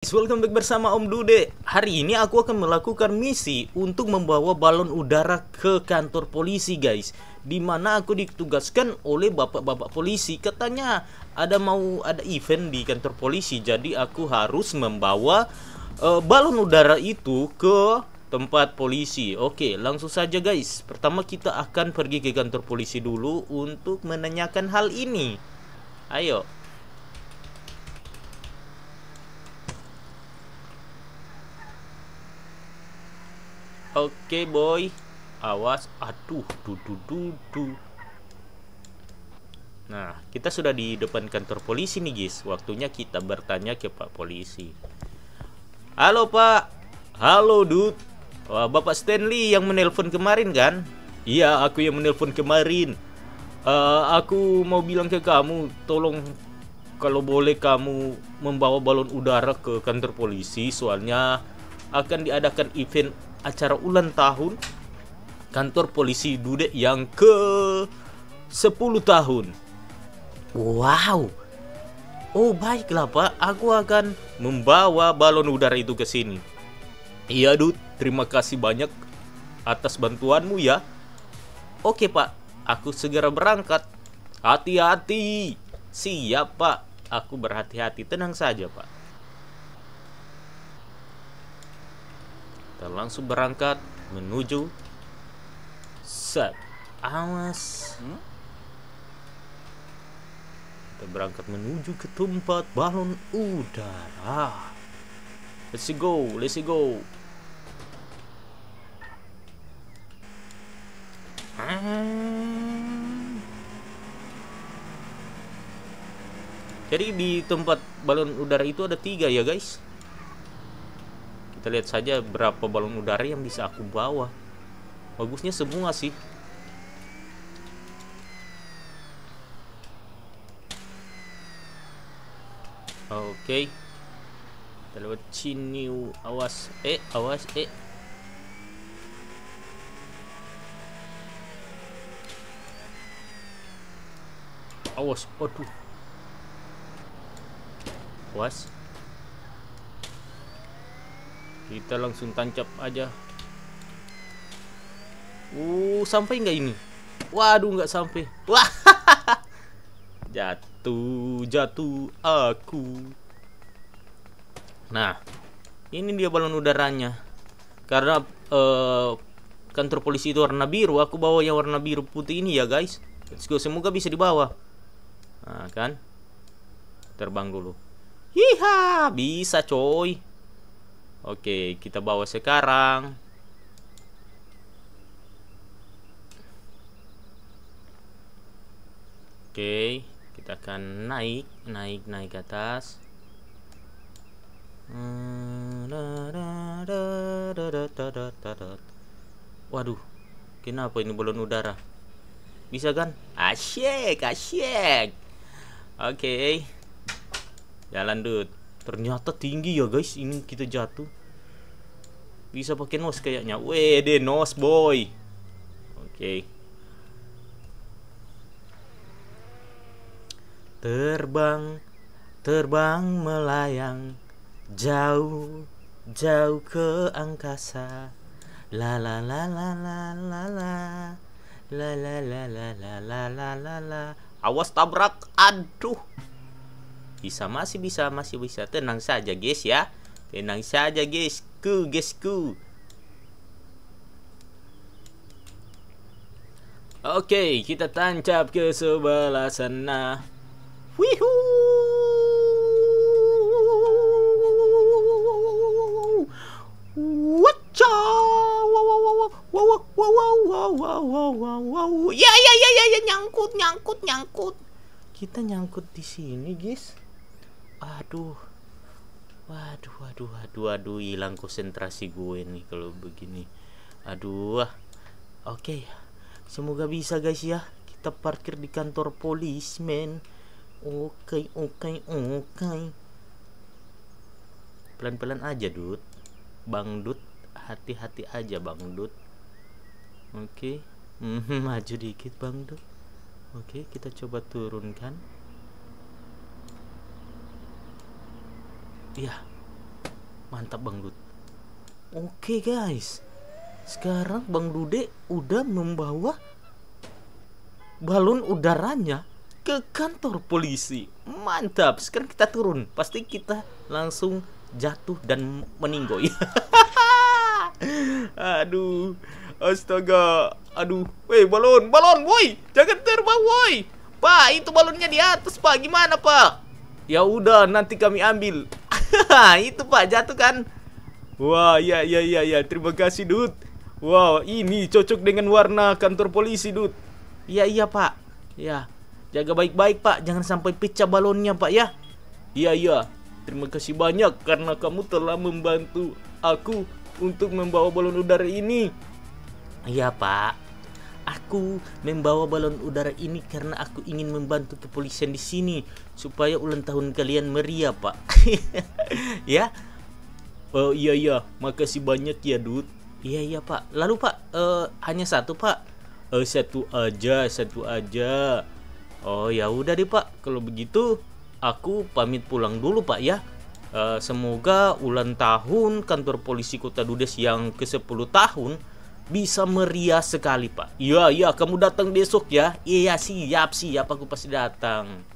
Welcome back bersama Om Dude. Hari ini aku akan melakukan misi untuk membawa balon udara ke kantor polisi, guys. Dimana aku ditugaskan oleh bapak-bapak polisi. Katanya ada mau ada event di kantor polisi, jadi aku harus membawa uh, balon udara itu ke tempat polisi. Oke, langsung saja, guys. Pertama kita akan pergi ke kantor polisi dulu untuk menanyakan hal ini. Ayo. Oke, boy. Awas. Aduh, du, du. Nah, kita sudah di depan kantor polisi nih, guys. Waktunya kita bertanya ke Pak polisi. Halo, Pak. Halo, dude Wah, Bapak Stanley yang menelpon kemarin kan? Iya, aku yang menelpon kemarin. Uh, aku mau bilang ke kamu, tolong kalau boleh kamu membawa balon udara ke kantor polisi soalnya akan diadakan event acara ulang tahun kantor polisi Dude yang ke 10 tahun. Wow. Oh baiklah pak, aku akan membawa balon udara itu ke sini. Iya Dud, terima kasih banyak atas bantuanmu ya. Oke pak, aku segera berangkat. Hati-hati. Siap pak, aku berhati-hati, tenang saja pak. kita langsung berangkat menuju set awas hmm? kita berangkat menuju ke tempat balon udara let's go let's go jadi di tempat balon udara itu ada tiga ya guys kita lihat saja berapa balon udara yang bisa aku bawa. Bagusnya semua sih. Oke. Okay. Kita lewat sini. Awas. Eh, awas. Eh. Awas. Aduh. Awas kita langsung tancap aja uh sampai nggak ini waduh nggak sampai wah jatuh jatuh aku nah ini dia balon udaranya karena uh, kantor polisi itu warna biru aku bawa yang warna biru putih ini ya guys let's go semoga bisa dibawa nah kan terbang dulu hiha bisa coy Oke, kita bawa sekarang. Oke, kita akan naik, naik, naik ke atas. Waduh, kenapa ini balon udara? Bisa kan? Asyik, asyik. Oke. Jalan, dude. Ternyata tinggi ya guys, ini kita jatuh. Bisa pakai nos kayaknya. Wede nos boy. Oke. Terbang, terbang melayang jauh jauh ke angkasa. La la la la la la la. La la la la la la la la la. Awas tabrak. Aduh. Bisa, masih bisa, masih bisa. Tenang saja, guys ya. Tenang saja, guys. Ku, guys, ku. Oke, kita tancap ke sebelah sana. Wihu. Ya ya ya ya ya nyangkut nyangkut nyangkut. Kita nyangkut di sini, guys aduh waduh waduh waduh waduh hilang konsentrasi gue nih kalau begini aduh ah. oke okay. semoga bisa guys ya kita parkir di kantor polis men oke okay, oke okay, oke okay. pelan-pelan aja dud bang dud hati-hati aja bang dud oke okay. Mhm, maju dikit bang dud oke okay, kita coba turunkan Iya. Mantap Bang Dud. Oke, guys. Sekarang Bang Dude udah membawa balon udaranya ke kantor polisi. Mantap. Sekarang kita turun. Pasti kita langsung jatuh dan meninggoy. aduh. Astaga. Aduh. Woi, balon, balon, woi. Jangan terbang, woi. Pak, itu balonnya di atas, Pak. Gimana, Pak? Ya udah, nanti kami ambil. itu pak jatuh kan Wah ya ya ya ya terima kasih Dut Wow ini cocok dengan warna kantor polisi Dut Iya iya pak Ya jaga baik-baik pak jangan sampai pecah balonnya pak ya Iya iya terima kasih banyak karena kamu telah membantu aku untuk membawa balon udara ini Iya pak Aku membawa balon udara ini karena aku ingin membantu kepolisian di sini supaya ulang tahun kalian meriah, Pak. ya? Oh iya iya, makasih banyak ya, Dut. Iya iya, Pak. Lalu, Pak, uh, hanya satu, Pak. Uh, satu aja, satu aja. Oh ya udah deh, Pak. Kalau begitu, aku pamit pulang dulu, Pak ya. Uh, semoga ulang tahun kantor polisi Kota Dudes yang ke-10 tahun bisa meriah sekali pak. Iya iya kamu datang besok ya. Iya siap siap aku pasti datang.